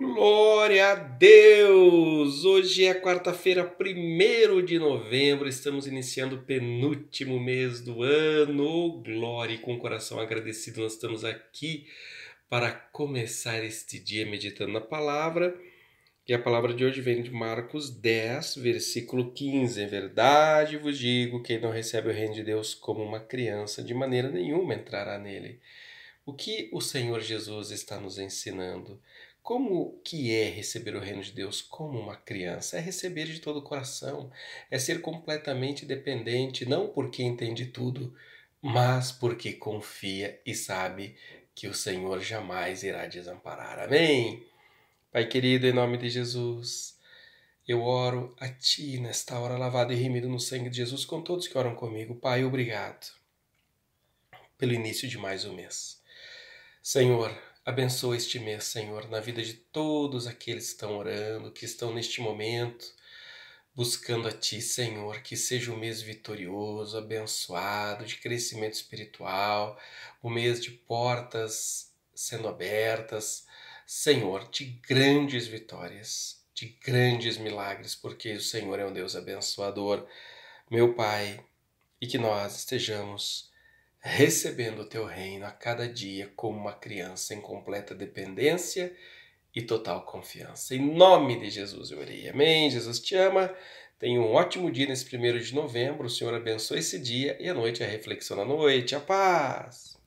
Glória a Deus! Hoje é quarta-feira, 1 de novembro, estamos iniciando o penúltimo mês do ano. Glória! E com o coração agradecido, nós estamos aqui para começar este dia meditando na palavra. E a palavra de hoje vem de Marcos 10, versículo 15. Em verdade vos digo: quem não recebe o reino de Deus como uma criança, de maneira nenhuma entrará nele. O que o Senhor Jesus está nos ensinando? Como que é receber o reino de Deus como uma criança? É receber de todo o coração, é ser completamente dependente, não porque entende tudo, mas porque confia e sabe que o Senhor jamais irá desamparar. Amém? Pai querido, em nome de Jesus, eu oro a Ti nesta hora, lavado e remido no sangue de Jesus, com todos que oram comigo. Pai, obrigado pelo início de mais um mês. Senhor, Abençoa este mês, Senhor, na vida de todos aqueles que estão orando, que estão neste momento buscando a Ti, Senhor, que seja um mês vitorioso, abençoado, de crescimento espiritual, um mês de portas sendo abertas, Senhor, de grandes vitórias, de grandes milagres, porque o Senhor é um Deus abençoador, meu Pai, e que nós estejamos recebendo o teu reino a cada dia como uma criança em completa dependência e total confiança. Em nome de Jesus eu orei. Amém. Jesus te ama. Tenha um ótimo dia nesse primeiro de novembro. O Senhor abençoe esse dia e à noite é a reflexão na noite. A paz.